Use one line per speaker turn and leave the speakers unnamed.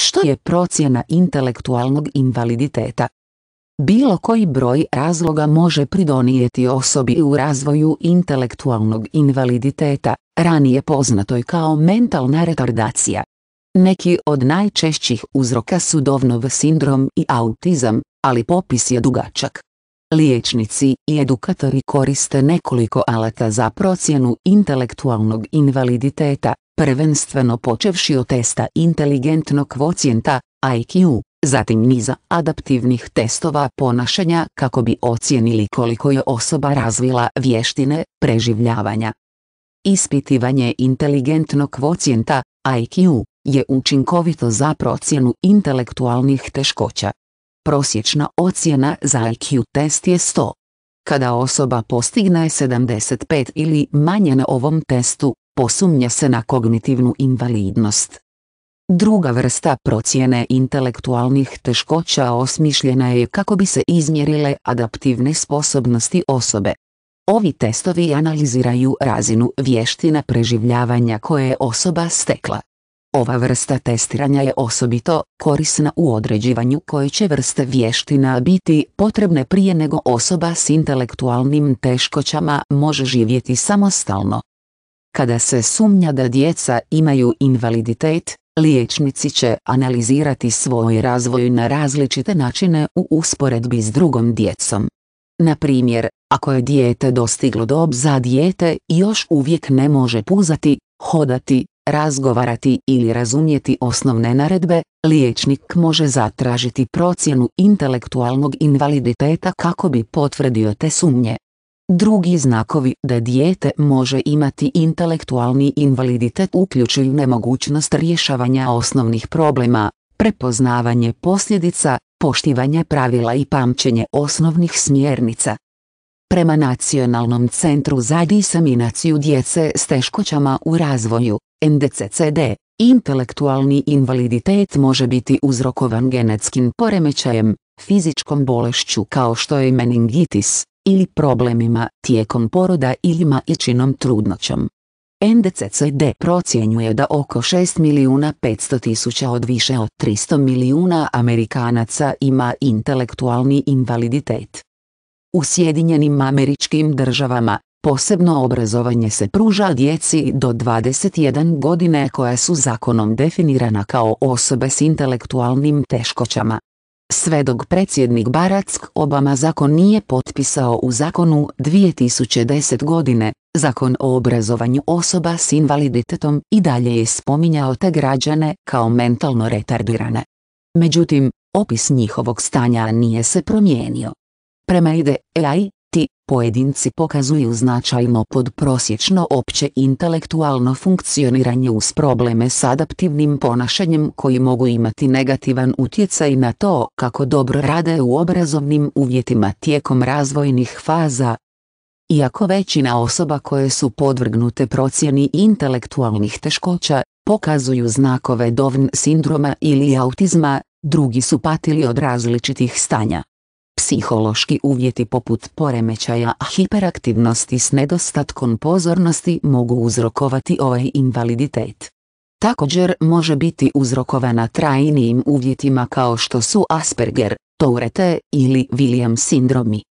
Što je procjena intelektualnog invaliditeta? Bilo koji broj razloga može pridonijeti osobi u razvoju intelektualnog invaliditeta, ranije poznatoj kao mentalna retardacija. Neki od najčešćih uzroka su Dovnov sindrom i autizam, ali popis je dugačak. Liječnici i edukatori koriste nekoliko alata za procjenu intelektualnog invaliditeta, prvenstveno počevši od testa inteligentnog kvocijenta, IQ, zatim niza adaptivnih testova ponašanja kako bi ocijenili koliko je osoba razvila vještine preživljavanja. Ispitivanje inteligentnog kvocijenta, IQ, je učinkovito za procjenu intelektualnih teškoća. Prosječna ocjena za IQ test je 100. Kada osoba postigne 75 ili manje na ovom testu, posumnja se na kognitivnu invalidnost. Druga vrsta procjene intelektualnih teškoća osmišljena je kako bi se izmjerile adaptivne sposobnosti osobe. Ovi testovi analiziraju razinu vještina preživljavanja koje je osoba stekla. Ova vrsta testiranja je osobito korisna u određivanju koje će vrste vještina biti potrebne prije nego osoba s intelektualnim teškoćama može živjeti samostalno. Kada se sumnja da djeca imaju invaliditet, liječnici će analizirati svoj razvoj na različite načine u usporedbi s drugom djecom. Na primjer, ako je dijete dostiglo dob za dijete i još uvijek ne može puzati, hodati, razgovarati ili razumjeti osnovne naredbe, liječnik može zatražiti procjenu intelektualnog invaliditeta kako bi potvrdio te sumnje. Drugi znakovi da dijete može imati intelektualni invaliditet uključuju nemogućnost rješavanja osnovnih problema, prepoznavanje posljedica, poštivanje pravila i pamćenje osnovnih smjernica. Prema Nacionalnom centru za disaminaciju djece s teškoćama u razvoju, NDCCD, intelektualni invaliditet može biti uzrokovan genetskim poremećajem, fizičkom bolešću kao što je meningitis, ili problemima tijekom poroda ili majčinom trudnoćom. NDCCD procjenjuje da oko 6 milijuna 500 tisuća od više od 300 milijuna Amerikanaca ima intelektualni invaliditet. U Sjedinjenim američkim državama, posebno obrazovanje se pruža djeci do 21 godine koja su zakonom definirana kao osobe s intelektualnim teškoćama sve dok predsjednik Barack Obama zakon nije potpisao u zakonu 2010 godine, zakon o obrazovanju osoba s invaliditetom i dalje je spominjao te građane kao mentalno retardirane. Međutim, opis njihovog stanja nije se promijenio. Prema ai pojedinci pokazuju značajno podprosječno opće intelektualno funkcioniranje uz probleme s adaptivnim ponašanjem koji mogu imati negativan utjecaj na to kako dobro rade u obrazovnim uvjetima tijekom razvojnih faza. Iako većina osoba koje su podvrgnute procjeni intelektualnih teškoća, pokazuju znakove Dovn sindroma ili autizma, drugi su patili od različitih stanja. Psihološki uvjeti poput poremećaja hiperaktivnosti s nedostatkom pozornosti mogu uzrokovati ovaj invaliditet. Također može biti uzrokovana trajnijim uvjetima kao što su Asperger, Tourette ili William sindromi.